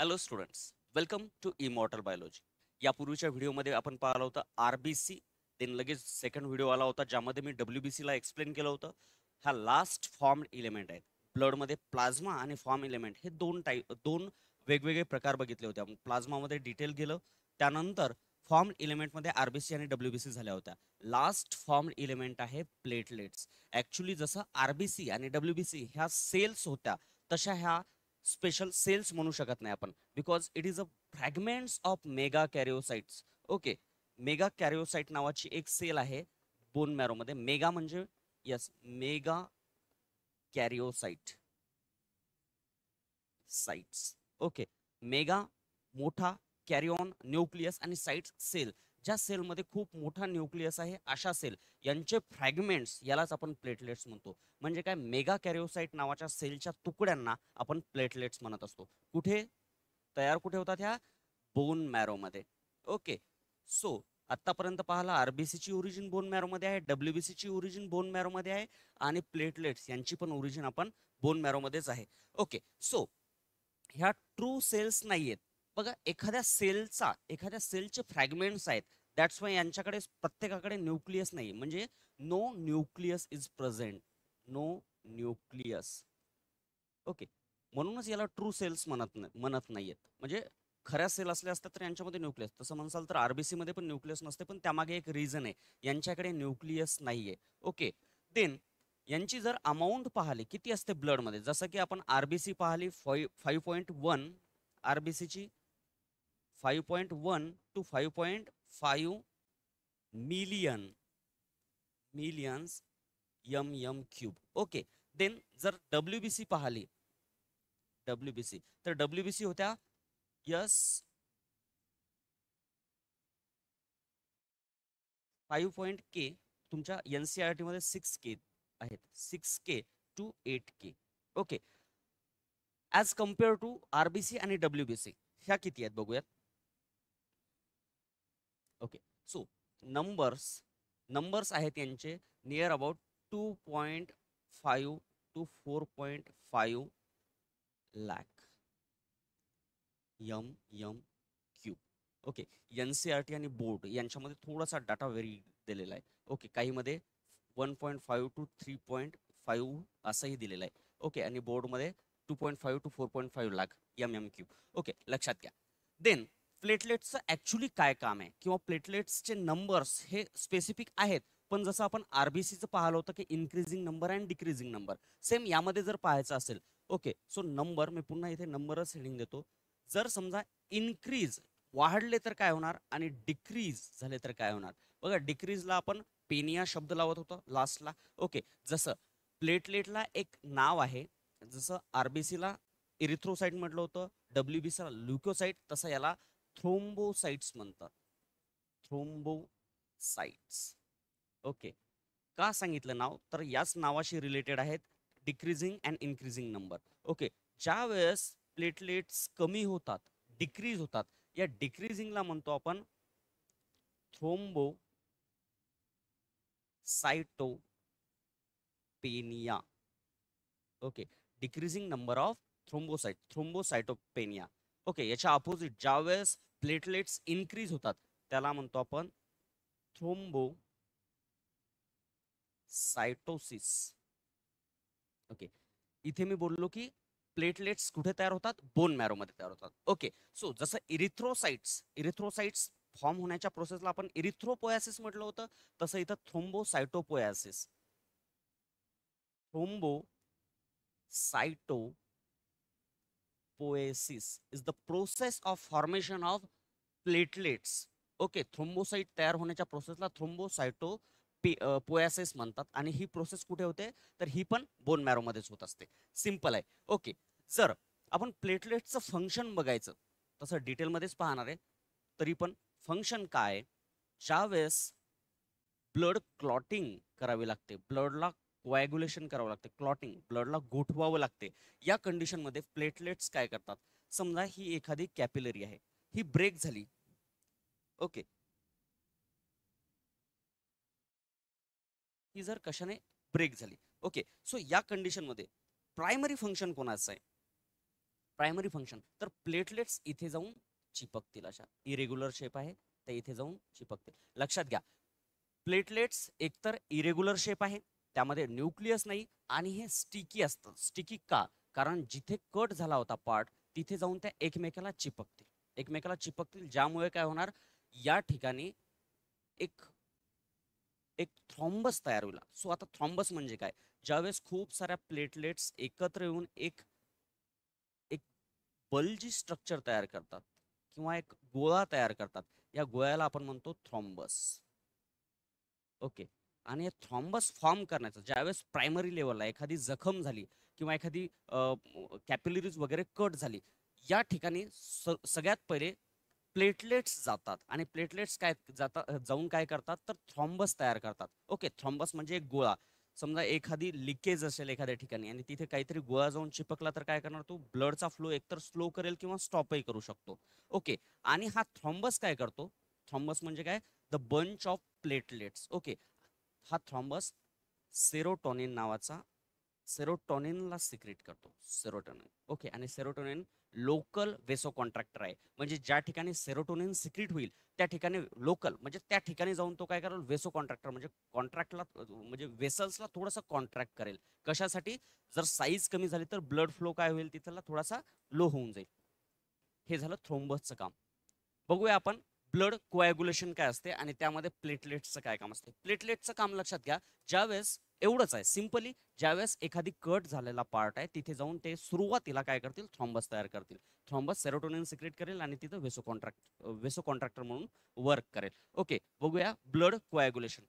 hello students welcome to immortal biology यापूर्वीच्या व्हिडिओमध्ये आपण पाहिलं होतं आर बी सी देन लगेच सेकंड व्हिडिओ आला होता ज्यामध्ये मी डब्ल्यू बी सीला एक्सप्लेन केलं होतं हा लास्ट फॉर्म इलिमेंट आहेत ब्लडमध्ये प्लाझ्मा आणि फॉर्म इलेमेंट हे दोन टाईप दोन वेगवेगळे प्रकार बघितले होते आपण प्लाझ्मामध्ये डिटेल गेलं त्यानंतर फॉर्म इलेमेंटमध्ये आर बी सी आणि डब्ल्यू बी सी झाल्या होत्या लास्ट फॉर्म इलिमेंट आहे प्लेटलेट्स ॲक्च्युली जसं आर बी सी आणि डब्ल्यू बी सी ह्या सेल्स होत्या तशा ह्या स्पेशल सेल्स म्हणू शकत नाही आपण because it is a fragments of megakaryocytes okay megakaryocyte नावाची एक सेल आहे बोन मॅरो मध्ये मेगा म्हणजे yes megakaryocyte cytes okay mega मोठा कॅरिओन न्यूक्लियस आणि साइट सेल ज्या सेलमध्ये खूप मोठा न्यूक्लियस आहे अशा सेल यांचे फ्रॅगमेंट्स यालाच आपण प्लेटलेट्स म्हणतो म्हणजे काय मेगा कॅरिओसाईट नावाच्या सेलच्या तुकड्यांना आपण प्लेटलेट्स म्हणत असतो कुठे तयार कुठे होतात ह्या बोन मॅरोमध्ये ओके सो आत्तापर्यंत आरबीसी ची ओरिजिन बोन मॅरोमध्ये आहे ची ओरिजिन बोन मॅरोमध्ये आहे आणि प्लेटलेट्स यांची पण ओरिजिन आपण बोन मॅरोमध्येच आहे ओके सो ह्या ट्रू सेल्स नाही आहेत बघा एखाद्या सेलचा एखाद्या सेलचे फ्रॅगमेंट्स आहेत दॅट्स वाय यांच्याकडे प्रत्येकाकडे न्यूक्लियस नाही म्हणजे no nucleus is present no nucleus okay म्हणूनच याला ट्रू सेल्स म्हणत म्हणत नाहीयेत म्हणजे खऱ्या सेल असल्या असतात तर यांच्यामध्ये न्यूक्लियस तसं म्हणसाल तर आरबीसी मध्ये पण न्यूक्लियस नसते पण त्यामागे एक रिझन आहे यांच्याकडे न्यूक्लियस नाहीये ओके देन यांची जर अमाऊंट पाहिली किती असते ब्लडमध्ये जसं की आपण आरबीसी पाहिली फाईव्ह फाईव्ह पॉईंट वन आरबीसीची five point one two five point five million millions mm mm cube okay then जर डब्ल्यू बी सी पाहिली डब्ल्यू बी सी तर डब्ल्यू बी सी होत्या यस फाईव्ह पॉईंट के तुमच्या N C R T मध्ये six K आहेत six K two eight K okay as compare to R B C आणि W B C ह्या किती आहेत बघूयात ओके सो नंबर्स नंबर्स आहेत यांचे near about two point five two four point five lakh mm mm cu okay N C R T आणि board यांच्यामध्ये थोडासा डाटा व्हेरी दिलेला आहे ओके काहीमध्ये one point five two three point five असंही दिलेलं आहे ओके आणि बोर्डमध्ये two point five two four point five lakh M M cu okay लक्षात घ्या देन प्लेटलेट्सचं ॲक्च्युली काय काम आहे किंवा प्लेटलेट्सचे नंबर्स हे स्पेसिफिक आहेत पण जसं आपण आरबीसीचं पाहिलं होतं की increasing number and decreasing number same यामध्ये जर पाहायचं असेल ओके सो नंबर मी पुन्हा इथे नंबरच हेडिंग देतो जर समजा इन्क्रीज वाढले तर काय होणार आणि डिक्रीज झाले तर काय होणार बघा डिक्रीजला आपण पेनिया शब्द लावत होतो लास्टला ओके जसं प्लेटलेटला एक नाव आहे जसं आरबीसीला इरिथ्रोसाईट म्हटलं होतं डब्ल्यू बीसीला ल्युकोसाईट तसं याला थ्रोम्बोसाइट्स म्हणतात थ्रोम्बोसाइट्स ओके का सांगितलं नाव तर याच नावाशी रिलेटेड आहेत decreasing and increasing number okay ज्या वेळेस प्लेटलेट्स कमी होतात डिक्रीज होतात या डिक्रीजिंगला म्हणतो आपण thrombocytopenia okay decreasing number of thrombocyte thrombocytopenia okay याच्या अपोजिट ज्यावेळेस प्लेटलेट्स इन्क्रीज होतात त्याला म्हणतो आपण थ्रोम्बो सायटोसिस ओके इथे मी बोललो की प्लेटलेट्स कुठे तयार होतात बोन मॅरो मध्ये तयार होतात ओके सो जसं इरिथ्रोसाइट्स इरिथ्रोसाइट्स फॉर्म होण्याच्या प्रोसेसला आपण इरिथ्रोपोयासिस म्हटलं होतं तसं इथं cytopoiesis thrombocytopoiesis is the process of formation of platelets okay thrombocyte तयार होण्याच्या प्रोसेसला थ्रोम्बोसायटो पोयासेस म्हणतात आणि ही प्रोसेस कुठे होते तर ही पण बोन मॅरोमध्येच होत असते सिम्पल आहे ओके जर आपण प्लेटलेटचं फंक्शन बघायचं तसं डिटेलमध्येच पाहणार आहे तरी पण फंक्शन काय ज्यावेळेस ब्लड क्लॉटिंग करावी लागते ब्लडला कोॲग्युलेशन करावं लागते क्लॉटिंग ब्लडला गोठवावं लागते या कंडिशनमध्ये प्लेटलेट्स काय करतात समजा ही एखादी कॅपिलरी आहे ही ब्रेक झाली ओके ही जर कशाने ब्रेक झाली ओके सो या कंडिशनमध्ये प्रायमरी फंक्शन कोणाचं आहे प्रायमरी फंक्शन तर प्लेटलेट्स इथे जाऊन चिपकतील अशा इरेग्युलर शेप आहे तर इथे जाऊन चिपकतील लक्षात घ्या प्लेटलेट्स एकतर इरेग्युलर शेप आहे त्यामध्ये न्यूक्लियस नाही आणि हे स्टिकी असतं स्टिकी का कारण जिथे कट झाला होता पार्ट तिथे जाऊन त्या एकमेकाला चिपकतील एकमेकाला चिपकतील ज्यामुळे काय होणार या ठिकाणी एक एक थ्रॉम्बस तयार होईल सो आता थ्रॉम्बस म्हणजे काय ज्यावेळेस खूप साऱ्या प्लेटलेट्स एकत्र येऊन एक एक बल्जी स्ट्रक्चर तयार करतात किंवा एक गोळा तयार करतात या गोळ्याला आपण म्हणतो थ्रॉम्बस ओके आणि थ्रॉम्बस फॉर्म करण्याचं ज्यावेळेस प्रायमरी लेवलला एखादी जखम झाली किंवा एखादी कॅपिलरीज वगैरे कट झाली या ठिकाणी सगळ्यात पहिले प्लेटलेट्स जातात आणि प्लेटलेट्स काय जातात जाऊन काय करतात तर थ्रॉम्बस तयार करतात ओके थ्रॉम्बस म्हणजे एक गोळा समजा एखादी लिकेज असेल एखाद्या ठिकाणी आणि तिथे काहीतरी गोळा जाऊन चिपकला तर काय करणार तो ब्लडचा फ्लो एकतर स्लो करेल किंवा स्टॉपही करू शकतो ओके आणि हा थ्रॉम्बस काय करतो थ्रॉम्बस म्हणजे काय the bunch of platelets okay हा थ्रॉम्बस सेरोटोनिन नावाचा सेरोटॉनिनला सिक्रेट करतो सेरोटोनिन ओके आणि सेरोटोनिन लोकल वेसो कॉन्ट्रॅक्टर आहे म्हणजे ज्या ठिकाणी सेरोटोनिन सिक्रेट होईल त्या ठिकाणी लोकल म्हणजे त्या ठिकाणी जाऊन तो काय करेल वेसो कॉन्ट्रॅक्टर म्हणजे कॉन्ट्रॅक्टला म्हणजे वेसल्सला थोडासा कॉन्ट्रॅक्ट करेल कशासाठी जर साईज कमी झाली तर ब्लड फ्लो काय होईल तिथला थोडासा लो होऊन जाईल हे झालं थ्रोम्बसचं काम बघूया आपण ब्लड कोॲग्युलेशन काय असते आणि त्यामध्ये प्लेटलेट्सचं काय काम असते प्लेटलेटचं काम लक्षात घ्या ज्यावेळेस एवढंच आहे सिम्पली ज्यावेळेस एखादी कट झालेला पार्ट आहे तिथे जाऊन ते सुरुवातीला काय करतील थ्रॉम्बस तयार करतील थ्रॉम्बस सेरोटोनिन सिक्रेट करेल आणि तिथं वेसो कॉन्ट्रॅक्ट वेसो कॉन्ट्रॅक्टर म्हणून वर्क करेल ओके बघूया ब्लड कोॲग्युलेशन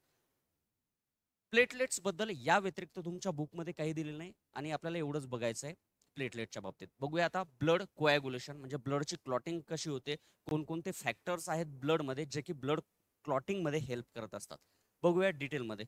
प्लेटलेट्स बद्दल या व्यतिरिक्त तुमच्या बुकमध्ये काही दिलेलं नाही आणि आपल्याला एवढंच बघायचं आहे प्लेटलेटच्या बाबतीत बघूया आता ब्लड कोॲग्युलेशन म्हणजे ब्लडची क्लॉटिंग कशी होते कोणकोणते फॅक्टर्स आहेत ब्लडमध्ये जे की ब्लड क्लॉटिंगमध्ये हेल्प करत असतात बघूया डिटेलमध्ये